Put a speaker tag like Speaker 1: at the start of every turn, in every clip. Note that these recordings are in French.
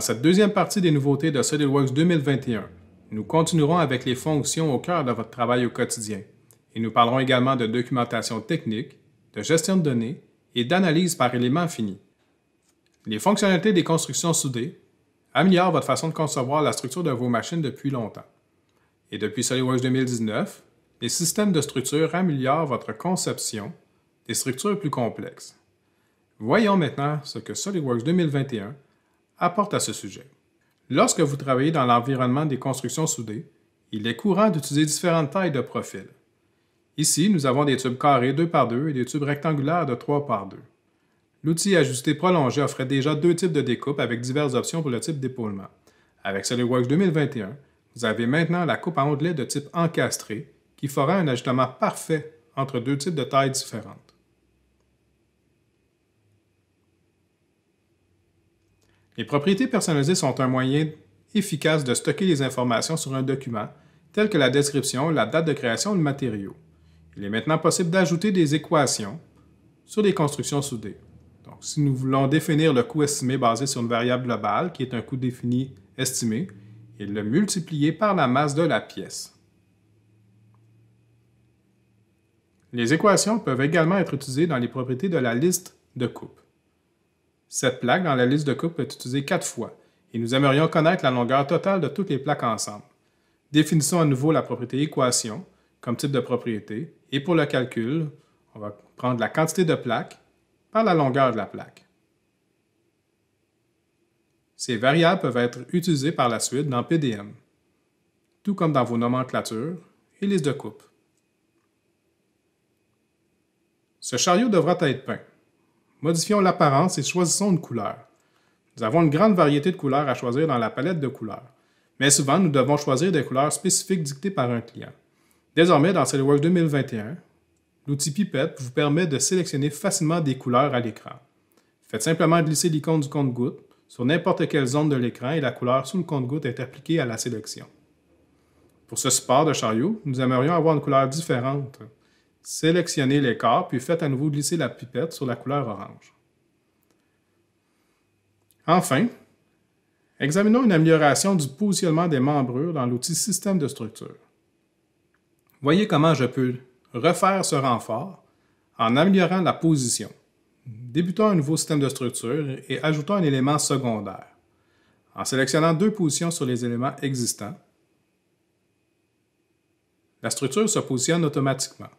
Speaker 1: Dans cette deuxième partie des nouveautés de SolidWorks 2021, nous continuerons avec les fonctions au cœur de votre travail au quotidien et nous parlerons également de documentation technique, de gestion de données et d'analyse par éléments finis. Les fonctionnalités des constructions soudées améliorent votre façon de concevoir la structure de vos machines depuis longtemps. Et depuis SolidWorks 2019, les systèmes de structure améliorent votre conception des structures plus complexes. Voyons maintenant ce que SolidWorks 2021 apporte à ce sujet. Lorsque vous travaillez dans l'environnement des constructions soudées, il est courant d'utiliser différentes tailles de profil. Ici, nous avons des tubes carrés 2 par 2 et des tubes rectangulaires de 3 par 2. L'outil ajusté prolongé offrait déjà deux types de découpe avec diverses options pour le type d'épaulement. Avec SolidWorks 2021, vous avez maintenant la coupe en onglet de type encastré qui fera un ajustement parfait entre deux types de tailles différentes. Les propriétés personnalisées sont un moyen efficace de stocker les informations sur un document, telles que la description, la date de création ou le matériau. Il est maintenant possible d'ajouter des équations sur des constructions soudées. Donc, si nous voulons définir le coût estimé basé sur une variable globale, qui est un coût défini estimé, et le multiplier par la masse de la pièce. Les équations peuvent également être utilisées dans les propriétés de la liste de coupe. Cette plaque dans la liste de coupe est utilisée quatre fois et nous aimerions connaître la longueur totale de toutes les plaques ensemble. Définissons à nouveau la propriété équation comme type de propriété et pour le calcul, on va prendre la quantité de plaques par la longueur de la plaque. Ces variables peuvent être utilisées par la suite dans PDM, tout comme dans vos nomenclatures et listes de coupe. Ce chariot devra être peint. Modifions l'apparence et choisissons une couleur. Nous avons une grande variété de couleurs à choisir dans la palette de couleurs, mais souvent nous devons choisir des couleurs spécifiques dictées par un client. Désormais, dans SolidWorks 2021, l'outil Pipette vous permet de sélectionner facilement des couleurs à l'écran. Faites simplement glisser l'icône du compte-goutte sur n'importe quelle zone de l'écran et la couleur sous le compte-goutte est appliquée à la sélection. Pour ce support de chariot, nous aimerions avoir une couleur différente. Sélectionnez les corps puis faites à nouveau glisser la pipette sur la couleur orange. Enfin, examinons une amélioration du positionnement des membrures dans l'outil Système de structure. Voyez comment je peux refaire ce renfort en améliorant la position, débutant un nouveau système de structure et ajoutant un élément secondaire, en sélectionnant deux positions sur les éléments existants. La structure se positionne automatiquement.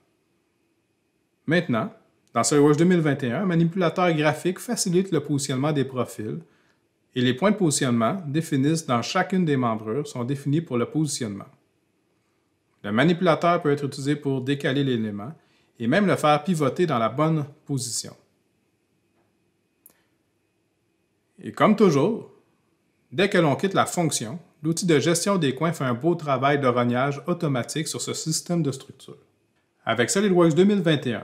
Speaker 1: Maintenant, dans SolidWorks 2021, un manipulateur graphique facilite le positionnement des profils et les points de positionnement définis dans chacune des membrures sont définis pour le positionnement. Le manipulateur peut être utilisé pour décaler l'élément et même le faire pivoter dans la bonne position. Et comme toujours, dès que l'on quitte la fonction, l'outil de gestion des coins fait un beau travail de rognage automatique sur ce système de structure avec SolidWorks 2021.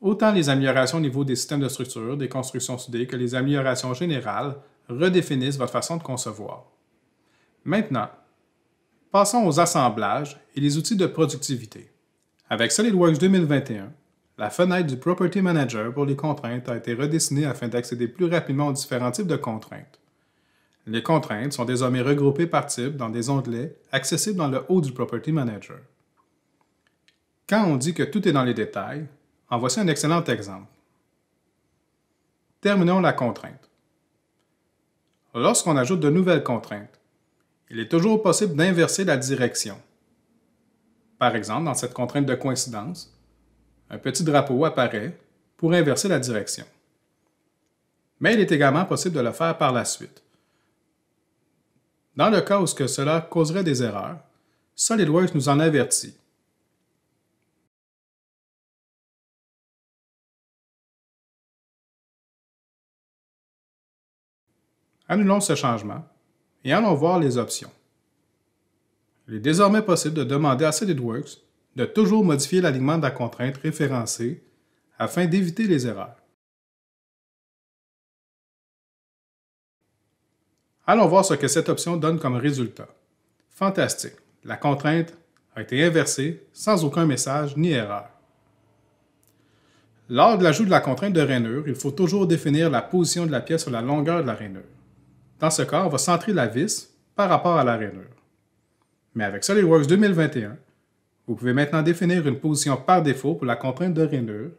Speaker 1: Autant les améliorations au niveau des systèmes de structure, des constructions soudées que les améliorations générales redéfinissent votre façon de concevoir. Maintenant, passons aux assemblages et les outils de productivité. Avec SolidWorks 2021, la fenêtre du Property Manager pour les contraintes a été redessinée afin d'accéder plus rapidement aux différents types de contraintes. Les contraintes sont désormais regroupées par type dans des onglets accessibles dans le haut du Property Manager. Quand on dit que tout est dans les détails, en voici un excellent exemple. Terminons la contrainte. Lorsqu'on ajoute de nouvelles contraintes, il est toujours possible d'inverser la direction. Par exemple, dans cette contrainte de coïncidence, un petit drapeau apparaît pour inverser la direction. Mais il est également possible de le faire par la suite. Dans le cas où cela causerait des erreurs, SolidWorks nous en avertit Annulons ce changement et allons voir les options. Il est désormais possible de demander à SolidWorks de toujours modifier l'alignement de la contrainte référencée afin d'éviter les erreurs. Allons voir ce que cette option donne comme résultat. Fantastique, la contrainte a été inversée sans aucun message ni erreur. Lors de l'ajout de la contrainte de rainure, il faut toujours définir la position de la pièce sur la longueur de la rainure. Dans ce cas, on va centrer la vis par rapport à la rainure. Mais avec SolidWorks 2021, vous pouvez maintenant définir une position par défaut pour la contrainte de rainure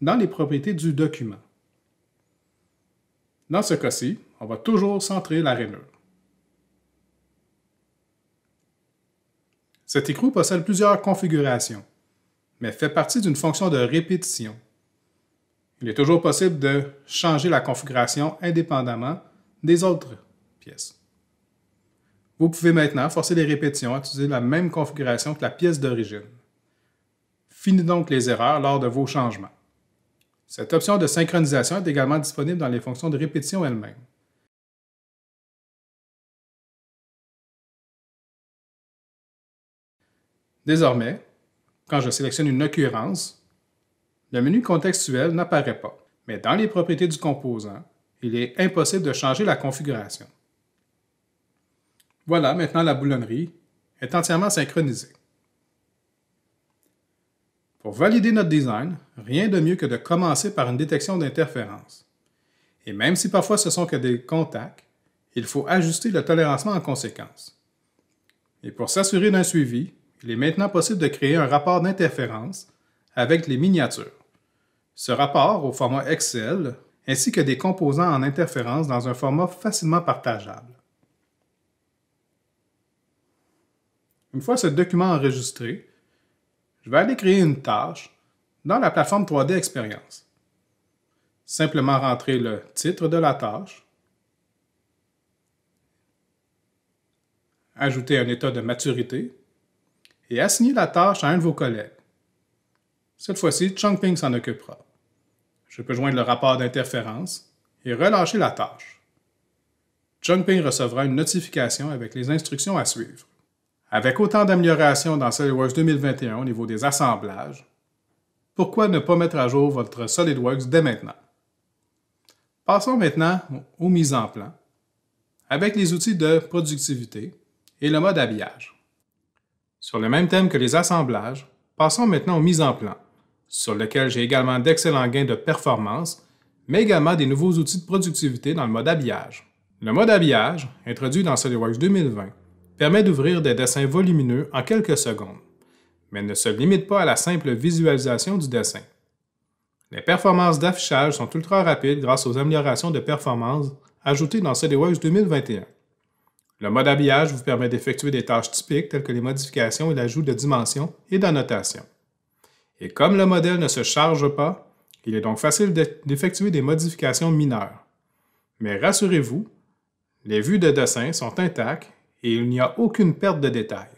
Speaker 1: dans les propriétés du document. Dans ce cas-ci, on va toujours centrer la rainure. Cet écrou possède plusieurs configurations, mais fait partie d'une fonction de répétition. Il est toujours possible de changer la configuration indépendamment des autres pièces. Vous pouvez maintenant forcer les répétitions à utiliser la même configuration que la pièce d'origine. Finis donc les erreurs lors de vos changements. Cette option de synchronisation est également disponible dans les fonctions de répétition elles-mêmes. Désormais, quand je sélectionne une occurrence, le menu contextuel n'apparaît pas, mais dans les propriétés du composant, il est impossible de changer la configuration. Voilà, maintenant la boulonnerie est entièrement synchronisée. Pour valider notre design, rien de mieux que de commencer par une détection d'interférence. Et même si parfois ce sont que des contacts, il faut ajuster le tolérancement en conséquence. Et pour s'assurer d'un suivi, il est maintenant possible de créer un rapport d'interférence avec les miniatures. Ce rapport, au format Excel, ainsi que des composants en interférence dans un format facilement partageable. Une fois ce document enregistré, je vais aller créer une tâche dans la plateforme 3D Experience. Simplement rentrer le titre de la tâche, ajouter un état de maturité et assigner la tâche à un de vos collègues. Cette fois-ci, Changping s'en occupera. Je peux joindre le rapport d'interférence et relâcher la tâche. Jumping recevra une notification avec les instructions à suivre. Avec autant d'améliorations dans SolidWorks 2021 au niveau des assemblages, pourquoi ne pas mettre à jour votre SolidWorks dès maintenant? Passons maintenant aux mises en plan avec les outils de productivité et le mode habillage. Sur le même thème que les assemblages, passons maintenant aux mises en plan sur lequel j'ai également d'excellents gains de performance, mais également des nouveaux outils de productivité dans le mode habillage. Le mode habillage, introduit dans SolidWorks 2020, permet d'ouvrir des dessins volumineux en quelques secondes, mais ne se limite pas à la simple visualisation du dessin. Les performances d'affichage sont ultra rapides grâce aux améliorations de performance ajoutées dans SolidWorks 2021. Le mode habillage vous permet d'effectuer des tâches typiques telles que les modifications et l'ajout de dimensions et d'annotations. Et comme le modèle ne se charge pas, il est donc facile d'effectuer des modifications mineures. Mais rassurez-vous, les vues de dessin sont intactes et il n'y a aucune perte de détails.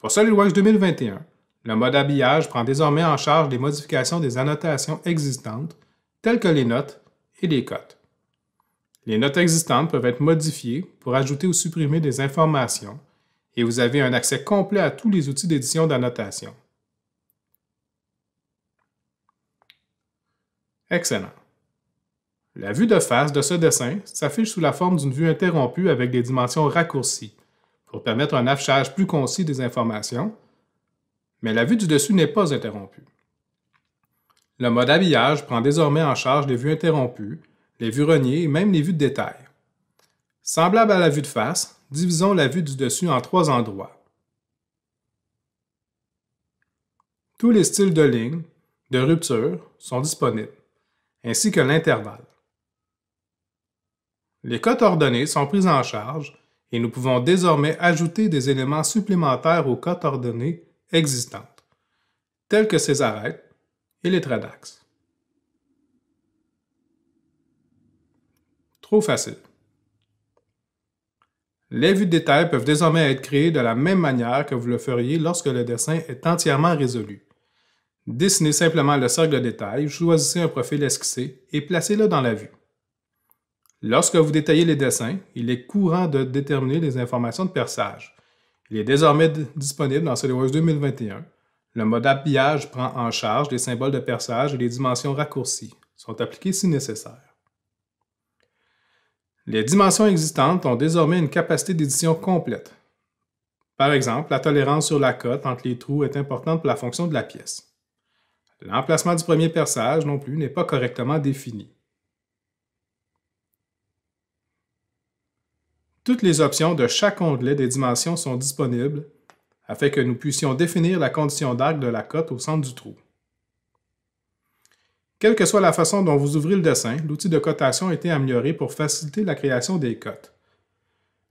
Speaker 1: Pour SolidWorks 2021, le mode habillage prend désormais en charge les modifications des annotations existantes, telles que les notes et les cotes. Les notes existantes peuvent être modifiées pour ajouter ou supprimer des informations et vous avez un accès complet à tous les outils d'édition d'annotation. Excellent. La vue de face de ce dessin s'affiche sous la forme d'une vue interrompue avec des dimensions raccourcies pour permettre un affichage plus concis des informations, mais la vue du dessus n'est pas interrompue. Le mode habillage prend désormais en charge les vues interrompues, les vues reniées et même les vues de détail. Semblable à la vue de face, divisons la vue du dessus en trois endroits. Tous les styles de ligne, de rupture, sont disponibles ainsi que l'intervalle. Les cotes ordonnées sont prises en charge et nous pouvons désormais ajouter des éléments supplémentaires aux cotes ordonnées existantes, tels que ces arêtes et les traits d'axe. Trop facile. Les vues de détail peuvent désormais être créées de la même manière que vous le feriez lorsque le dessin est entièrement résolu. Dessinez simplement le cercle de détail, choisissez un profil esquissé et placez-le dans la vue. Lorsque vous détaillez les dessins, il est courant de déterminer les informations de perçage. Il est désormais disponible dans SolidWorks 2021. Le mode habillage prend en charge les symboles de perçage et les dimensions raccourcies sont appliquées si nécessaire. Les dimensions existantes ont désormais une capacité d'édition complète. Par exemple, la tolérance sur la cote entre les trous est importante pour la fonction de la pièce. L'emplacement du premier perçage non plus n'est pas correctement défini. Toutes les options de chaque onglet des dimensions sont disponibles afin que nous puissions définir la condition d'arc de la cote au centre du trou. Quelle que soit la façon dont vous ouvrez le dessin, l'outil de cotation a été amélioré pour faciliter la création des cotes.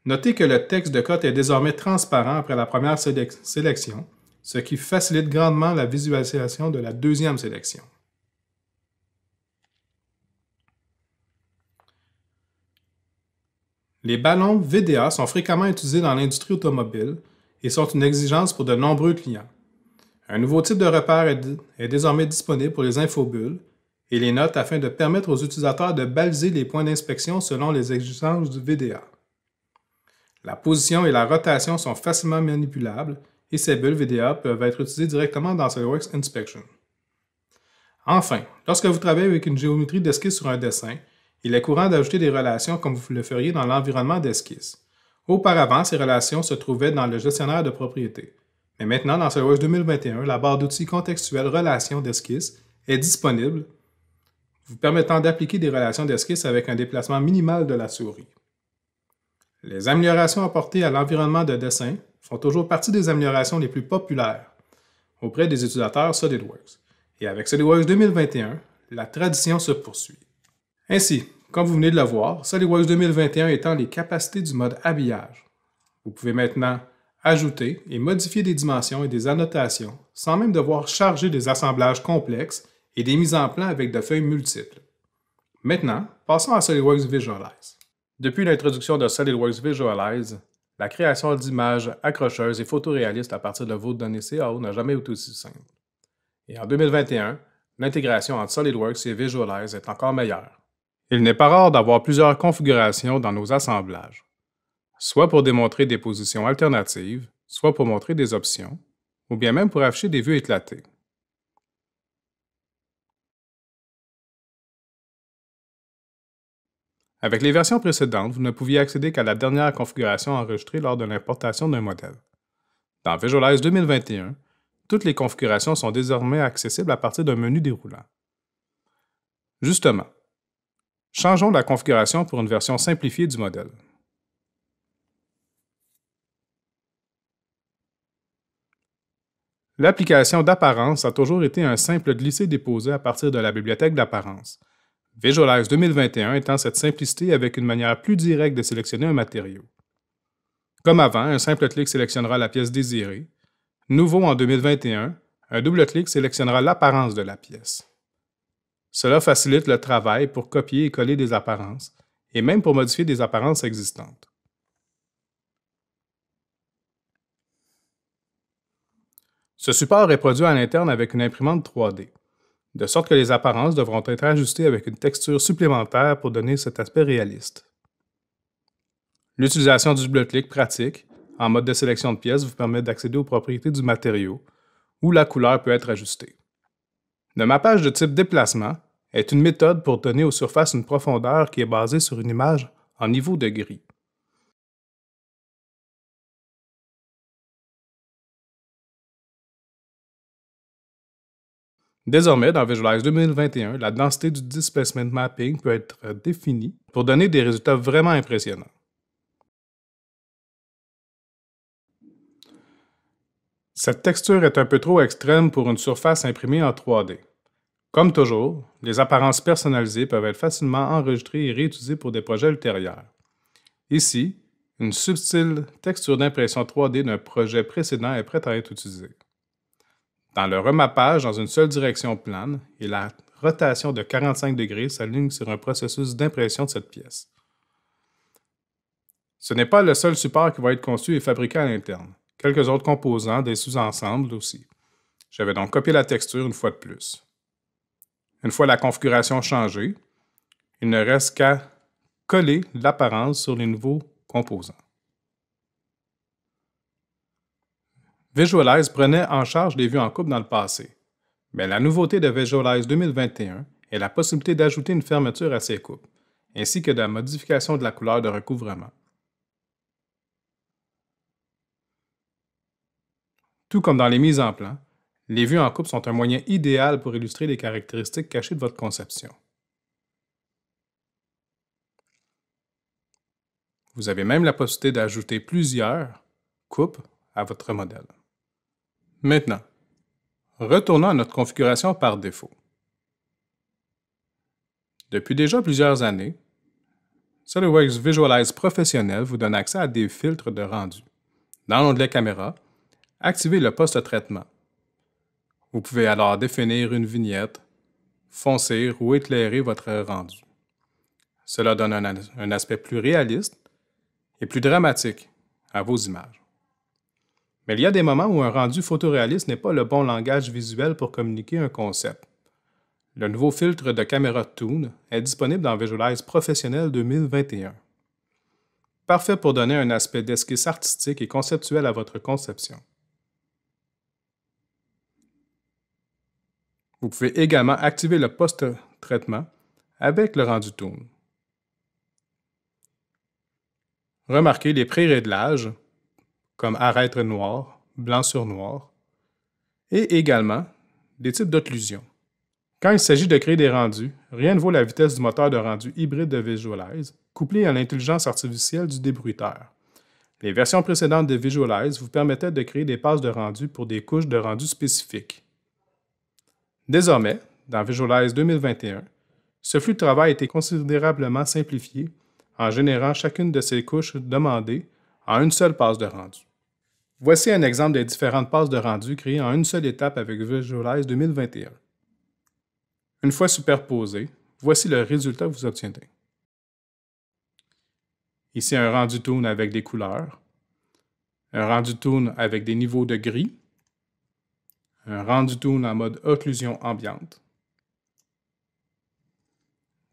Speaker 1: Notez que le texte de cote est désormais transparent après la première sélection ce qui facilite grandement la visualisation de la deuxième sélection. Les ballons VDA sont fréquemment utilisés dans l'industrie automobile et sont une exigence pour de nombreux clients. Un nouveau type de repère est désormais disponible pour les infobulles et les notes afin de permettre aux utilisateurs de baliser les points d'inspection selon les exigences du VDA. La position et la rotation sont facilement manipulables et ces bulles VDA peuvent être utilisées directement dans SOLIDWORKS Inspection. Enfin, lorsque vous travaillez avec une géométrie d'esquisse sur un dessin, il est courant d'ajouter des relations comme vous le feriez dans l'environnement d'esquisse. Auparavant, ces relations se trouvaient dans le gestionnaire de propriétés. Mais maintenant, dans SOLIDWORKS 2021, la barre d'outils contextuelle Relations d'esquisse est disponible, vous permettant d'appliquer des relations d'esquisse avec un déplacement minimal de la souris. Les améliorations apportées à l'environnement de dessin font toujours partie des améliorations les plus populaires auprès des utilisateurs SolidWorks. Et avec SolidWorks 2021, la tradition se poursuit. Ainsi, comme vous venez de le voir, SolidWorks 2021 étant les capacités du mode habillage. Vous pouvez maintenant ajouter et modifier des dimensions et des annotations sans même devoir charger des assemblages complexes et des mises en plan avec des feuilles multiples. Maintenant, passons à SolidWorks Visualize. Depuis l'introduction de SolidWorks Visualize, la création d'images accrocheuses et photoréalistes à partir de vos données CAO n'a jamais été aussi simple. Et en 2021, l'intégration entre SolidWorks et Visualize est encore meilleure. Il n'est pas rare d'avoir plusieurs configurations dans nos assemblages, soit pour démontrer des positions alternatives, soit pour montrer des options, ou bien même pour afficher des vues éclatées. Avec les versions précédentes, vous ne pouviez accéder qu'à la dernière configuration enregistrée lors de l'importation d'un modèle. Dans Visualize 2021, toutes les configurations sont désormais accessibles à partir d'un menu déroulant. Justement, changeons la configuration pour une version simplifiée du modèle. L'application d'apparence a toujours été un simple glisser déposé à partir de la bibliothèque d'apparence, Visualize 2021 étend cette simplicité avec une manière plus directe de sélectionner un matériau. Comme avant, un simple clic sélectionnera la pièce désirée. Nouveau en 2021, un double clic sélectionnera l'apparence de la pièce. Cela facilite le travail pour copier et coller des apparences, et même pour modifier des apparences existantes. Ce support est produit à l'interne avec une imprimante 3D de sorte que les apparences devront être ajustées avec une texture supplémentaire pour donner cet aspect réaliste. L'utilisation du double-clic pratique en mode de sélection de pièces vous permet d'accéder aux propriétés du matériau, où la couleur peut être ajustée. Le mappage de type déplacement est une méthode pour donner aux surfaces une profondeur qui est basée sur une image en niveau de gris. Désormais, dans Visualize 2021, la densité du displacement mapping peut être définie pour donner des résultats vraiment impressionnants. Cette texture est un peu trop extrême pour une surface imprimée en 3D. Comme toujours, les apparences personnalisées peuvent être facilement enregistrées et réutilisées pour des projets ultérieurs. Ici, une subtile texture d'impression 3D d'un projet précédent est prête à être utilisée. Dans le remappage dans une seule direction plane et la rotation de 45 degrés s'aligne sur un processus d'impression de cette pièce. Ce n'est pas le seul support qui va être conçu et fabriqué à l'interne. Quelques autres composants, des sous-ensembles aussi. J'avais donc copié la texture une fois de plus. Une fois la configuration changée, il ne reste qu'à coller l'apparence sur les nouveaux composants. Visualize prenait en charge les vues en coupe dans le passé. Mais la nouveauté de Visualize 2021 est la possibilité d'ajouter une fermeture à ces coupes, ainsi que de la modification de la couleur de recouvrement. Tout comme dans les mises en plan, les vues en coupe sont un moyen idéal pour illustrer les caractéristiques cachées de votre conception. Vous avez même la possibilité d'ajouter plusieurs coupes à votre modèle. Maintenant, retournons à notre configuration par défaut. Depuis déjà plusieurs années, SolidWorks Visualize Professionnel vous donne accès à des filtres de rendu. Dans l'onglet Caméra, activez le poste traitement. Vous pouvez alors définir une vignette, foncer ou éclairer votre rendu. Cela donne un aspect plus réaliste et plus dramatique à vos images. Mais il y a des moments où un rendu photoréaliste n'est pas le bon langage visuel pour communiquer un concept. Le nouveau filtre de caméra Toon est disponible dans Visualize Professionnel 2021. Parfait pour donner un aspect d'esquisse artistique et conceptuel à votre conception. Vous pouvez également activer le post-traitement avec le rendu Toon. Remarquez les pré-réglages comme arêtre noir, blanc sur noir, et également des types d'occlusion. Quand il s'agit de créer des rendus, rien ne vaut la vitesse du moteur de rendu hybride de Visualize, couplé à l'intelligence artificielle du débruiteur. Les versions précédentes de Visualize vous permettaient de créer des passes de rendu pour des couches de rendu spécifiques. Désormais, dans Visualize 2021, ce flux de travail a été considérablement simplifié en générant chacune de ces couches demandées en une seule passe de rendu. Voici un exemple des différentes passes de rendu créées en une seule étape avec Visualize 2021. Une fois superposées, voici le résultat que vous obtiendrez. Ici, un rendu tourne avec des couleurs, un rendu tourne avec des niveaux de gris, un rendu tourne en mode occlusion ambiante.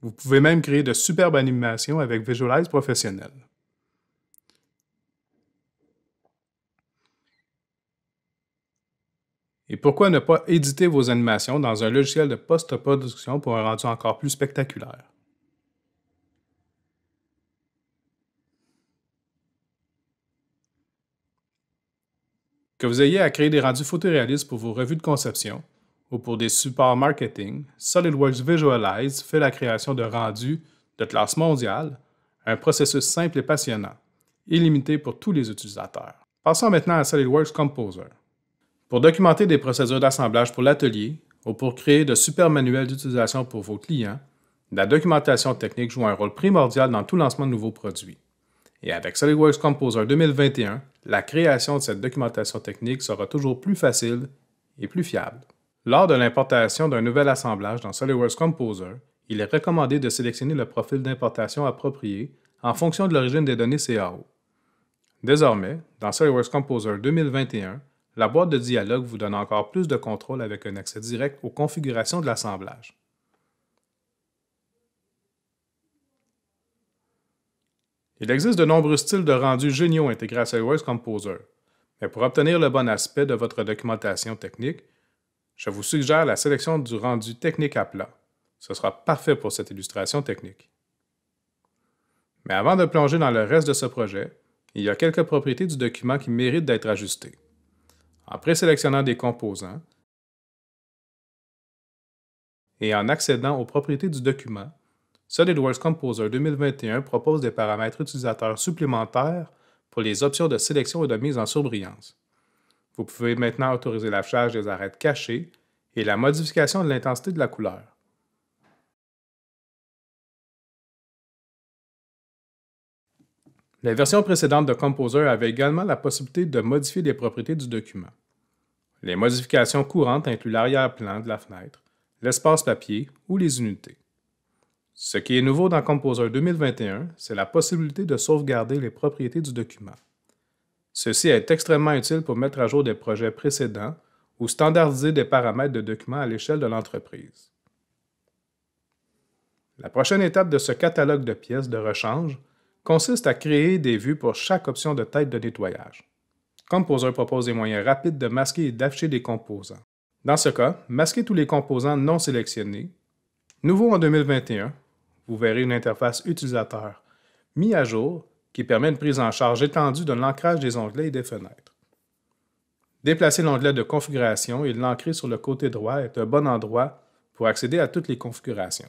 Speaker 1: Vous pouvez même créer de superbes animations avec Visualize Professionnel. Et pourquoi ne pas éditer vos animations dans un logiciel de post-production pour un rendu encore plus spectaculaire? Que vous ayez à créer des rendus photoréalistes pour vos revues de conception ou pour des supports marketing, SolidWorks Visualize fait la création de rendus de classe mondiale un processus simple et passionnant, illimité pour tous les utilisateurs. Passons maintenant à SolidWorks Composer. Pour documenter des procédures d'assemblage pour l'atelier ou pour créer de super manuels d'utilisation pour vos clients, la documentation technique joue un rôle primordial dans tout lancement de nouveaux produits. Et avec SolidWorks Composer 2021, la création de cette documentation technique sera toujours plus facile et plus fiable. Lors de l'importation d'un nouvel assemblage dans SolidWorks Composer, il est recommandé de sélectionner le profil d'importation approprié en fonction de l'origine des données CAO. Désormais, dans SolidWorks Composer 2021, la boîte de dialogue vous donne encore plus de contrôle avec un accès direct aux configurations de l'assemblage. Il existe de nombreux styles de rendu géniaux intégrés à Solidworks Composer, mais pour obtenir le bon aspect de votre documentation technique, je vous suggère la sélection du rendu technique à plat. Ce sera parfait pour cette illustration technique. Mais avant de plonger dans le reste de ce projet, il y a quelques propriétés du document qui méritent d'être ajustées en présélectionnant des composants et en accédant aux propriétés du document, SolidWorks Composer 2021 propose des paramètres utilisateurs supplémentaires pour les options de sélection et de mise en surbrillance. Vous pouvez maintenant autoriser l'affichage des arêtes cachées et la modification de l'intensité de la couleur. La version précédente de Composer avait également la possibilité de modifier les propriétés du document. Les modifications courantes incluent l'arrière-plan de la fenêtre, l'espace papier ou les unités. Ce qui est nouveau dans Composer 2021, c'est la possibilité de sauvegarder les propriétés du document. Ceci est extrêmement utile pour mettre à jour des projets précédents ou standardiser des paramètres de documents à l'échelle de l'entreprise. La prochaine étape de ce catalogue de pièces de rechange consiste à créer des vues pour chaque option de tête de nettoyage. Composer propose des moyens rapides de masquer et d'afficher des composants. Dans ce cas, masquez tous les composants non sélectionnés. Nouveau en 2021, vous verrez une interface utilisateur mise à jour qui permet une prise en charge étendue de l'ancrage des onglets et des fenêtres. Déplacer l'onglet de configuration et l'ancrer sur le côté droit est un bon endroit pour accéder à toutes les configurations.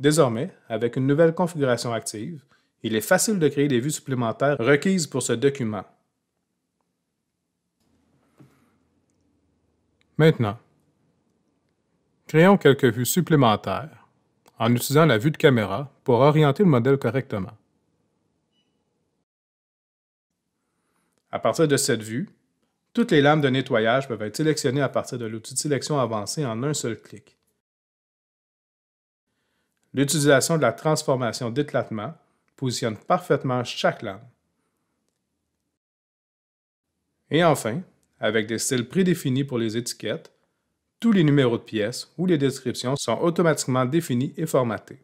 Speaker 1: Désormais, avec une nouvelle configuration active, il est facile de créer des vues supplémentaires requises pour ce document. Maintenant, créons quelques vues supplémentaires en utilisant la vue de caméra pour orienter le modèle correctement. À partir de cette vue, toutes les lames de nettoyage peuvent être sélectionnées à partir de l'outil de sélection avancée en un seul clic. L'utilisation de la transformation d'éclatement positionne parfaitement chaque lame. Et enfin, avec des styles prédéfinis pour les étiquettes, tous les numéros de pièces ou les descriptions sont automatiquement définis et formatés.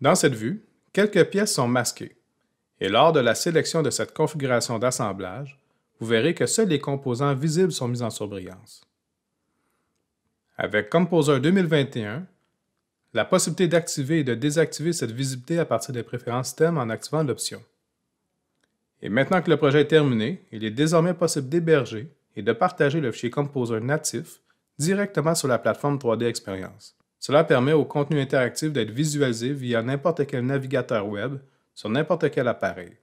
Speaker 1: Dans cette vue, quelques pièces sont masquées, et lors de la sélection de cette configuration d'assemblage, vous verrez que seuls les composants visibles sont mis en surbrillance. Avec Composer 2021, la possibilité d'activer et de désactiver cette visibilité à partir des préférences thème en activant l'option. Et maintenant que le projet est terminé, il est désormais possible d'héberger et de partager le fichier Composer natif directement sur la plateforme 3D Experience. Cela permet au contenu interactif d'être visualisé via n'importe quel navigateur web sur n'importe quel appareil.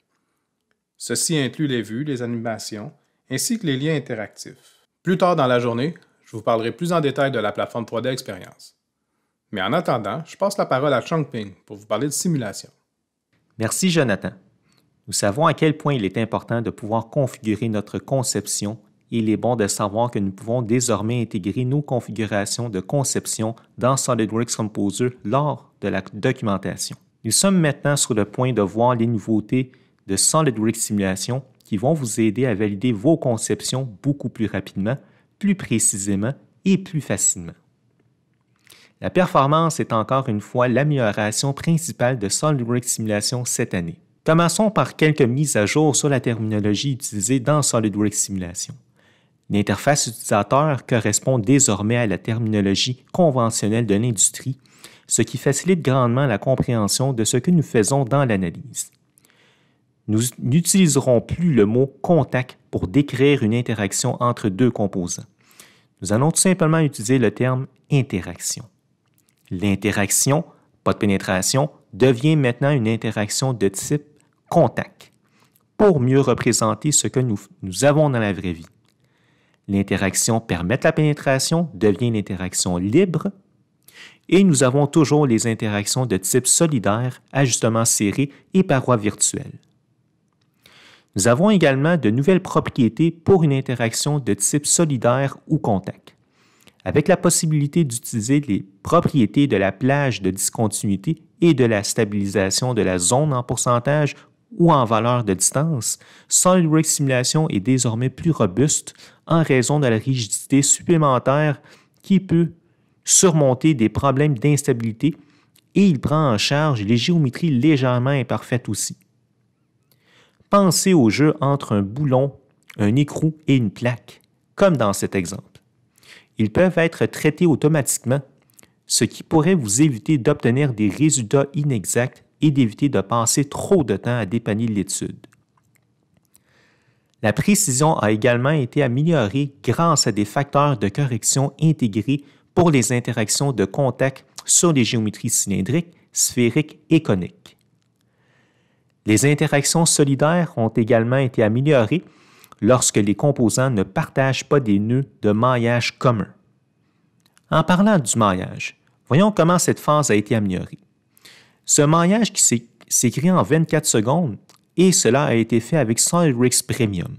Speaker 1: Ceci inclut les vues, les animations, ainsi que les liens interactifs. Plus tard dans la journée, je vous parlerai plus en détail de la plateforme 3D Experience. Mais en attendant, je passe la parole à Changping pour vous parler de simulation.
Speaker 2: Merci Jonathan. Nous savons à quel point il est important de pouvoir configurer notre conception et il est bon de savoir que nous pouvons désormais intégrer nos configurations de conception dans SolidWorks Composer lors de la documentation. Nous sommes maintenant sur le point de voir les nouveautés de SOLIDWORKS Simulation qui vont vous aider à valider vos conceptions beaucoup plus rapidement, plus précisément et plus facilement. La performance est encore une fois l'amélioration principale de SolidWorks Simulation cette année. Commençons par quelques mises à jour sur la terminologie utilisée dans SolidWorks Simulation. L'interface utilisateur correspond désormais à la terminologie conventionnelle de l'industrie, ce qui facilite grandement la compréhension de ce que nous faisons dans l'analyse. Nous n'utiliserons plus le mot contact pour décrire une interaction entre deux composants. Nous allons tout simplement utiliser le terme interaction. L'interaction, pas de pénétration, devient maintenant une interaction de type contact pour mieux représenter ce que nous, avons dans la vraie vie. L'interaction permet la pénétration, devient une interaction libre et nous avons toujours les interactions de type solidaire, ajustement serré et parois virtuelles. Nous avons également de nouvelles propriétés pour une interaction de type solidaire ou contact, avec la possibilité d'utiliser les propriétés de la plage de discontinuité et de la stabilisation de la zone en pourcentage ou en valeur de distance, SolidWorks Simulation est désormais plus robuste en raison de la rigidité supplémentaire qui peut surmonter des problèmes d'instabilité et il prend en charge les géométries légèrement imparfaites aussi. Pensez au jeu entre un boulon, un écrou et une plaque, comme dans cet exemple. Ils peuvent être traités automatiquement, ce qui pourrait vous éviter d'obtenir des résultats inexacts et d'éviter de passer trop de temps à dépanner l'étude. La précision a également été améliorée grâce à des facteurs de correction intégrés pour les interactions de contact sur les géométries cylindriques, sphériques et coniques. Les interactions solidaires ont également été améliorées lorsque les composants ne partagent pas des nœuds de maillage commun. En parlant du maillage, voyons comment cette phase a été améliorée. Ce maillage qui s'écrit en 24 secondes et cela a été fait avec SolidWorks Premium.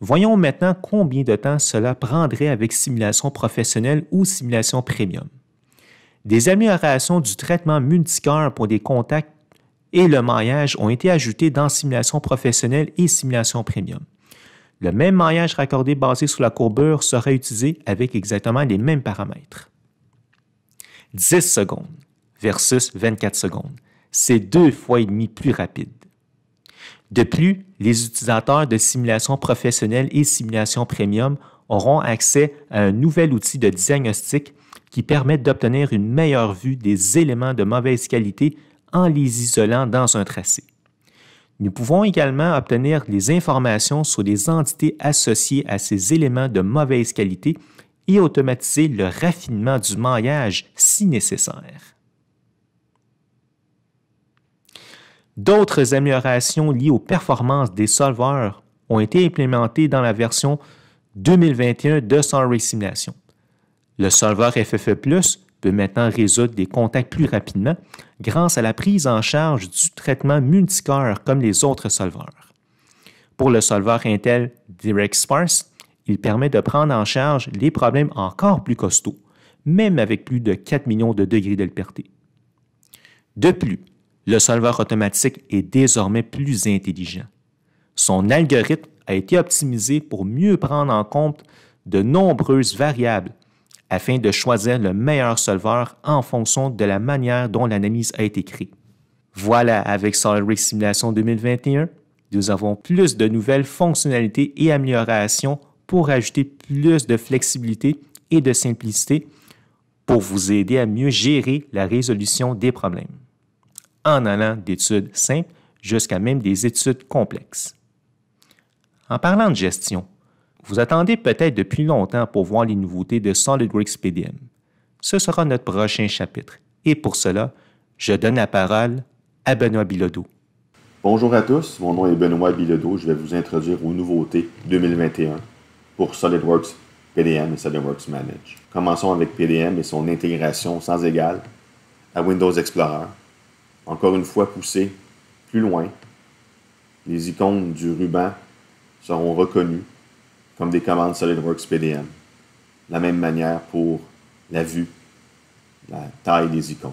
Speaker 2: Voyons maintenant combien de temps cela prendrait avec simulation professionnelle ou simulation premium. Des améliorations du traitement multicœur pour des contacts et le maillage ont été ajoutés dans Simulation professionnelle et Simulation premium. Le même maillage raccordé basé sur la courbure sera utilisé avec exactement les mêmes paramètres. 10 secondes versus 24 secondes. C'est deux fois et demi plus rapide. De plus, les utilisateurs de simulation professionnelle et simulation premium auront accès à un nouvel outil de diagnostic qui permet d'obtenir une meilleure vue des éléments de mauvaise qualité en les isolant dans un tracé. Nous pouvons également obtenir des informations sur les entités associées à ces éléments de mauvaise qualité et automatiser le raffinement du maillage si nécessaire. D'autres améliorations liées aux performances des solveurs ont été implémentées dans la version 2021 de Sunray Simulation. Le solveur FFE Plus peut maintenant résoudre des contacts plus rapidement grâce à la prise en charge du traitement multicœur comme les autres solveurs. Pour le solveur Intel Direct Sparse, il permet de prendre en charge les problèmes encore plus costauds, même avec plus de 4 millions de degrés de liberté. De plus, le solveur automatique est désormais plus intelligent. Son algorithme a été optimisé pour mieux prendre en compte de nombreuses variables, afin de choisir le meilleur solveur en fonction de la manière dont l'analyse a été créée. Voilà, avec SolidWorks Simulation 2021, nous avons plus de nouvelles fonctionnalités et améliorations pour ajouter plus de flexibilité et de simplicité pour vous aider à mieux gérer la résolution des problèmes, en allant d'études simples jusqu'à même des études complexes. En parlant de gestion, vous attendez peut-être depuis longtemps pour voir les nouveautés de SolidWorks PDM. Ce sera notre prochain chapitre. Et pour cela, je donne la parole à Benoît Bilodeau.
Speaker 3: Bonjour à tous, mon nom est Benoît Bilodeau. Je vais vous introduire aux nouveautés 2021 pour SolidWorks PDM et SolidWorks Manage. Commençons avec PDM et son intégration sans égale à Windows Explorer. Encore une fois poussé plus loin, les icônes du ruban seront reconnues comme des commandes SolidWorks PDM. De la même manière pour la vue, la taille des icônes.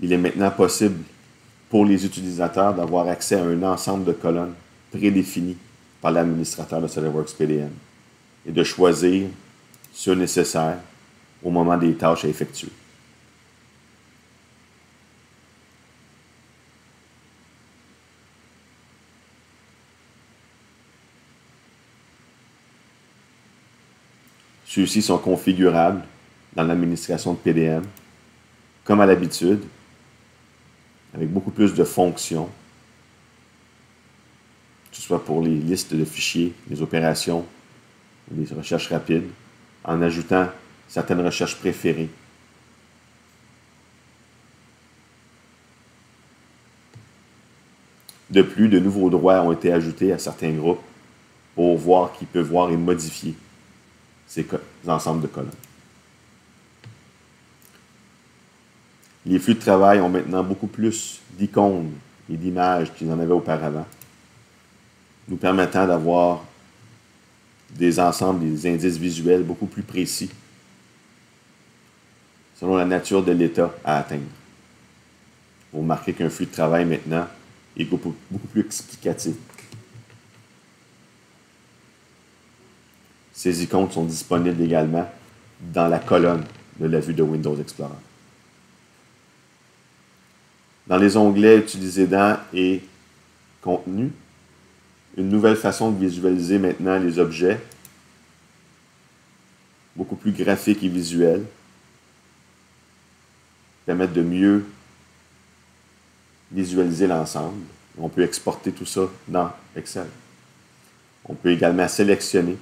Speaker 3: Il est maintenant possible pour les utilisateurs d'avoir accès à un ensemble de colonnes prédéfinies par l'administrateur de SolidWorks PDM et de choisir ceux nécessaires au moment des tâches à effectuer. Ceux-ci sont configurables dans l'administration de PDM, comme à l'habitude, avec beaucoup plus de fonctions, que ce soit pour les listes de fichiers, les opérations, les recherches rapides, en ajoutant certaines recherches préférées. De plus, de nouveaux droits ont été ajoutés à certains groupes pour voir qui peut voir et modifier ces ensembles de colonnes. Les flux de travail ont maintenant beaucoup plus d'icônes et d'images qu'ils en avaient auparavant, nous permettant d'avoir des ensembles, des indices visuels beaucoup plus précis selon la nature de l'état à atteindre. Vous remarquez qu'un flux de travail maintenant est beaucoup, beaucoup plus explicatif, Ces icônes sont disponibles également dans la colonne de la vue de Windows Explorer. Dans les onglets Utiliser dans et Contenu, une nouvelle façon de visualiser maintenant les objets, beaucoup plus graphique et visuel, permettent de mieux visualiser l'ensemble. On peut exporter tout ça dans Excel. On peut également sélectionner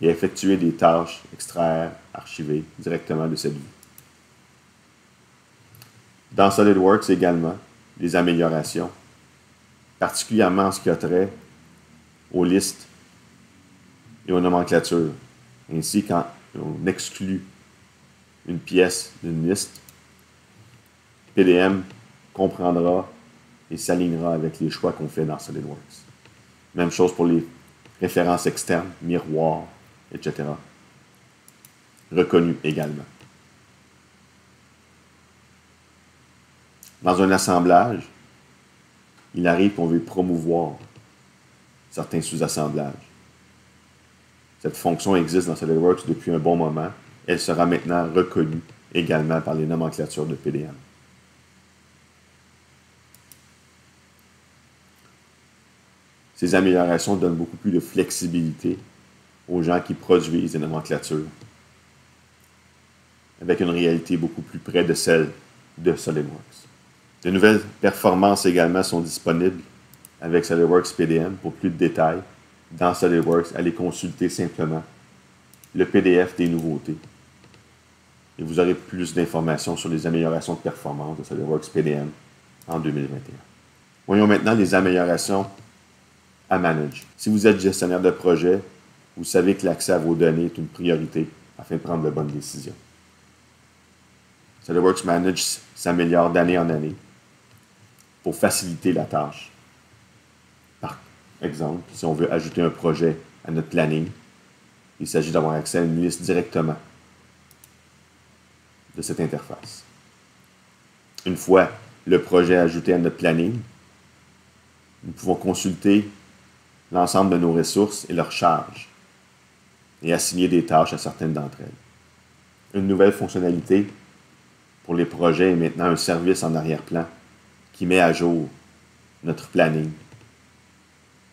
Speaker 3: et effectuer des tâches, extraire, archiver directement de cette vue. Dans SolidWorks également, des améliorations, particulièrement en ce qui a trait aux listes et aux nomenclatures. Ainsi, quand on exclut une pièce d'une liste, PDM comprendra et s'alignera avec les choix qu'on fait dans SolidWorks. Même chose pour les références externes, miroirs, etc. Reconnu également. Dans un assemblage, il arrive qu'on veut promouvoir certains sous-assemblages. Cette fonction existe dans SolidWorks depuis un bon moment. Elle sera maintenant reconnue également par les nomenclatures de PDM. Ces améliorations donnent beaucoup plus de flexibilité aux gens qui produisent des nomenclatures, avec une réalité beaucoup plus près de celle de SolidWorks. De nouvelles performances également sont disponibles avec SolidWorks PDM. Pour plus de détails, dans SolidWorks, allez consulter simplement le PDF des nouveautés. Et vous aurez plus d'informations sur les améliorations de performance de SolidWorks PDM en 2021. Voyons maintenant les améliorations à manager. Si vous êtes gestionnaire de projet, vous savez que l'accès à vos données est une priorité afin de prendre de bonnes décisions. SolidWorks Manage s'améliore d'année en année pour faciliter la tâche. Par exemple, si on veut ajouter un projet à notre planning, il s'agit d'avoir accès à une liste directement de cette interface. Une fois le projet ajouté à notre planning, nous pouvons consulter l'ensemble de nos ressources et leurs charges et assigner des tâches à certaines d'entre elles. Une nouvelle fonctionnalité pour les projets est maintenant un service en arrière-plan qui met à jour notre planning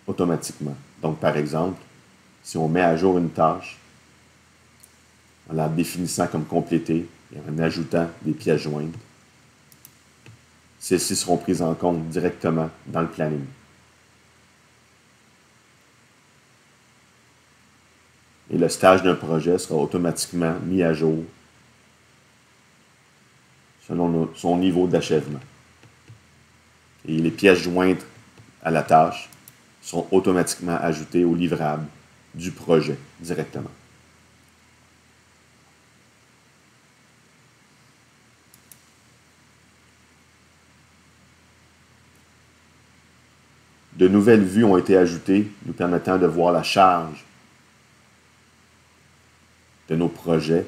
Speaker 3: automatiquement. Donc, par exemple, si on met à jour une tâche en la définissant comme complétée et en ajoutant des pièces jointes, celles-ci seront prises en compte directement dans le planning. le stage d'un projet sera automatiquement mis à jour selon son niveau d'achèvement. Et les pièces jointes à la tâche sont automatiquement ajoutées au livrable du projet directement. De nouvelles vues ont été ajoutées, nous permettant de voir la charge de nos projets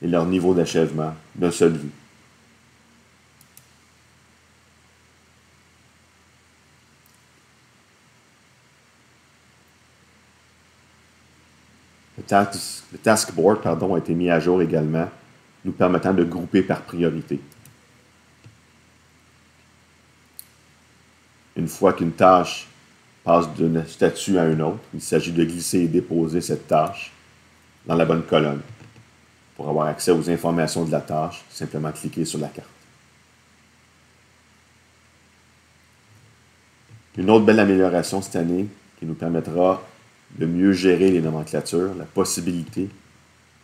Speaker 3: et leur niveau d'achèvement d'un seul vue. Le task, board a été mis à jour également, nous permettant de grouper par priorité. Une fois qu'une tâche passe d'un statut à un autre, il s'agit de glisser et déposer cette tâche dans la bonne colonne. Pour avoir accès aux informations de la tâche, simplement cliquer sur la carte. Une autre belle amélioration cette année qui nous permettra de mieux gérer les nomenclatures, la possibilité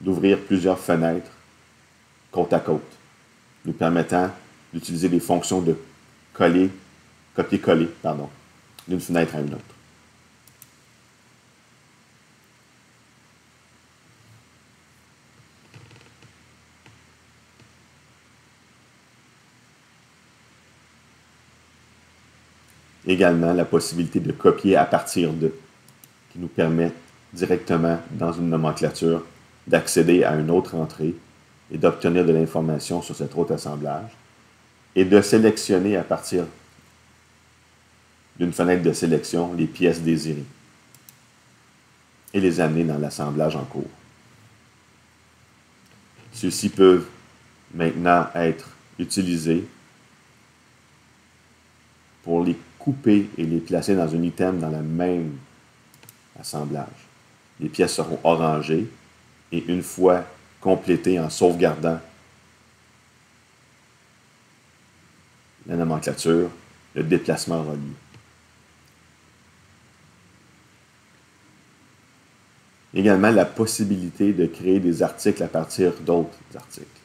Speaker 3: d'ouvrir plusieurs fenêtres côte à côte, nous permettant d'utiliser des fonctions de coller, copier-coller, pardon, d'une fenêtre à une autre. également la possibilité de copier à partir de, qui nous permet directement dans une nomenclature d'accéder à une autre entrée et d'obtenir de l'information sur cet autre assemblage, et de sélectionner à partir d'une fenêtre de sélection les pièces désirées et les amener dans l'assemblage en cours. Ceux-ci peuvent maintenant être utilisés pour les couper et les placer dans un item dans le même assemblage. Les pièces seront orangées et une fois complétées en sauvegardant la nomenclature, le déplacement relié. Également la possibilité de créer des articles à partir d'autres articles.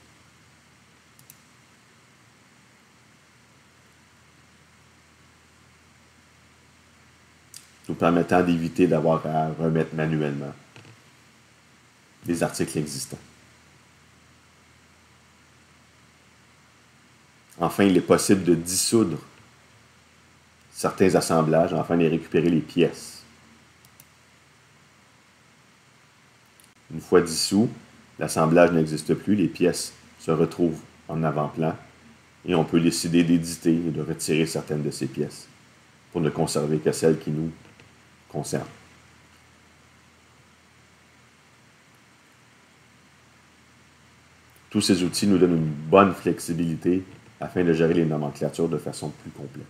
Speaker 3: nous permettant d'éviter d'avoir à remettre manuellement les articles existants. Enfin, il est possible de dissoudre certains assemblages afin de récupérer les pièces. Une fois dissous, l'assemblage n'existe plus, les pièces se retrouvent en avant-plan et on peut décider d'éditer et de retirer certaines de ces pièces pour ne conserver que celles qui nous concerne. Tous ces outils nous donnent une bonne flexibilité afin de gérer les nomenclatures de façon plus complète.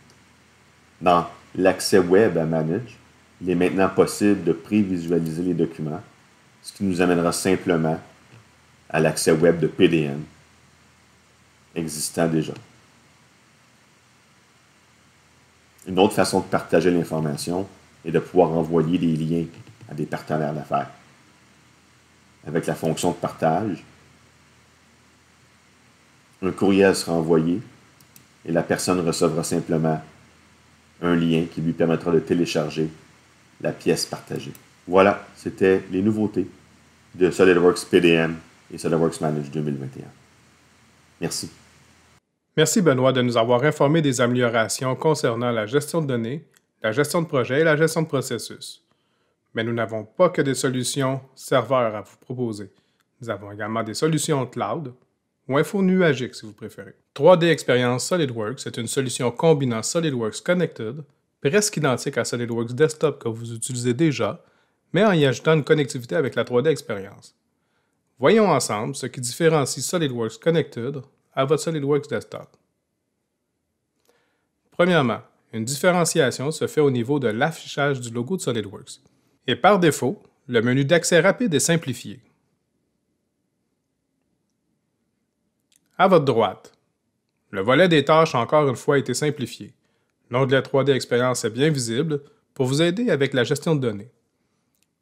Speaker 3: Dans l'accès web à Manage, il est maintenant possible de prévisualiser les documents, ce qui nous amènera simplement à l'accès web de PDN existant déjà. Une autre façon de partager l'information et de pouvoir envoyer des liens à des partenaires d'affaires. Avec la fonction de partage, un courriel sera envoyé et la personne recevra simplement un lien qui lui permettra de télécharger la pièce partagée. Voilà, c'était les nouveautés de SolidWorks PDM et SolidWorks Manage 2021. Merci.
Speaker 1: Merci Benoît de nous avoir informé des améliorations concernant la gestion de données la gestion de projet et la gestion de processus. Mais nous n'avons pas que des solutions serveurs à vous proposer. Nous avons également des solutions cloud ou info nuagique si vous préférez. 3D Experience SolidWorks est une solution combinant SolidWorks Connected, presque identique à SolidWorks Desktop que vous utilisez déjà, mais en y ajoutant une connectivité avec la 3D Experience. Voyons ensemble ce qui différencie SolidWorks Connected à votre SolidWorks Desktop. Premièrement, une différenciation se fait au niveau de l'affichage du logo de SolidWorks. Et par défaut, le menu d'accès rapide est simplifié. À votre droite, le volet des tâches a encore une fois été simplifié. L'onglet 3D Expérience est bien visible pour vous aider avec la gestion de données.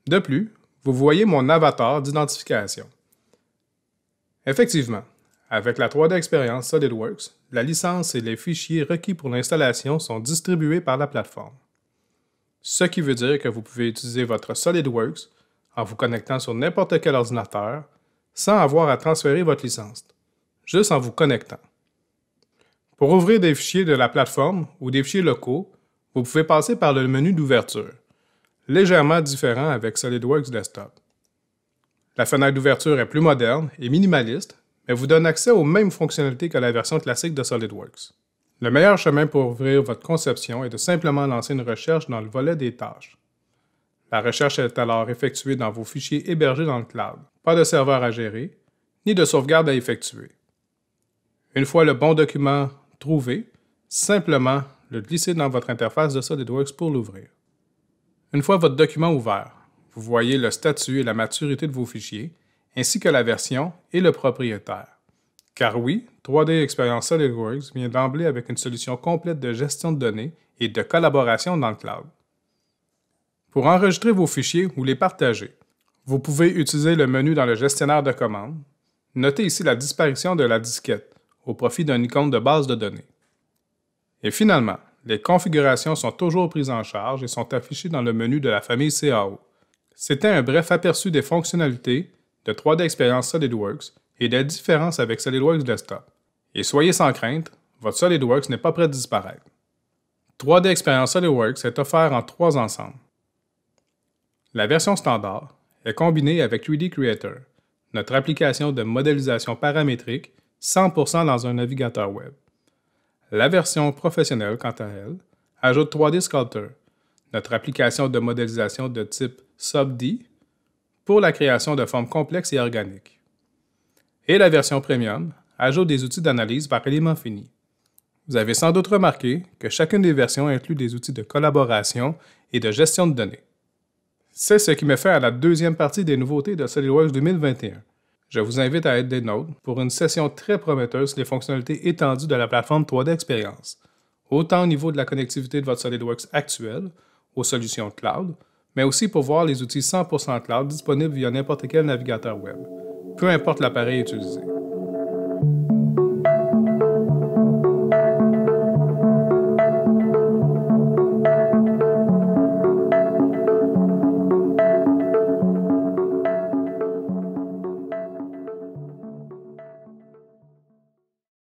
Speaker 1: De plus, vous voyez mon avatar d'identification. Effectivement, avec la 3D expérience SolidWorks, la licence et les fichiers requis pour l'installation sont distribués par la plateforme. Ce qui veut dire que vous pouvez utiliser votre SolidWorks en vous connectant sur n'importe quel ordinateur sans avoir à transférer votre licence, juste en vous connectant. Pour ouvrir des fichiers de la plateforme ou des fichiers locaux, vous pouvez passer par le menu d'ouverture, légèrement différent avec SolidWorks Desktop. La fenêtre d'ouverture est plus moderne et minimaliste mais vous donne accès aux mêmes fonctionnalités que la version classique de SolidWorks. Le meilleur chemin pour ouvrir votre conception est de simplement lancer une recherche dans le volet des tâches. La recherche est alors effectuée dans vos fichiers hébergés dans le cloud. Pas de serveur à gérer, ni de sauvegarde à effectuer. Une fois le bon document trouvé, simplement le glissez dans votre interface de SolidWorks pour l'ouvrir. Une fois votre document ouvert, vous voyez le statut et la maturité de vos fichiers ainsi que la version et le propriétaire. Car oui, 3D Experience SolidWorks vient d'emblée avec une solution complète de gestion de données et de collaboration dans le cloud. Pour enregistrer vos fichiers ou les partager, vous pouvez utiliser le menu dans le gestionnaire de commandes. Notez ici la disparition de la disquette au profit d'un icône de base de données. Et finalement, les configurations sont toujours prises en charge et sont affichées dans le menu de la famille CAO. C'était un bref aperçu des fonctionnalités de 3 d'expérience SolidWorks et de la différence avec SolidWorks Desktop. Et soyez sans crainte, votre SolidWorks n'est pas prêt de disparaître. 3D Experience SolidWorks est offert en trois ensembles. La version standard est combinée avec 3D Creator, notre application de modélisation paramétrique 100% dans un navigateur web. La version professionnelle, quant à elle, ajoute 3D Sculptor, notre application de modélisation de type SubD pour la création de formes complexes et organiques. Et la version premium ajoute des outils d'analyse par éléments finis. Vous avez sans doute remarqué que chacune des versions inclut des outils de collaboration et de gestion de données. C'est ce qui me fait à la deuxième partie des nouveautés de SolidWorks 2021. Je vous invite à être des notes pour une session très prometteuse sur les fonctionnalités étendues de la plateforme 3D Experience, autant au niveau de la connectivité de votre SolidWorks actuelle aux solutions cloud mais aussi pour voir les outils 100% cloud disponibles via n'importe quel navigateur web, peu importe l'appareil utilisé.